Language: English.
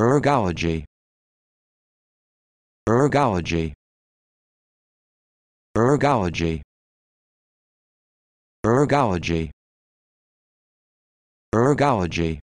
ergology ergology ergology ergology ergology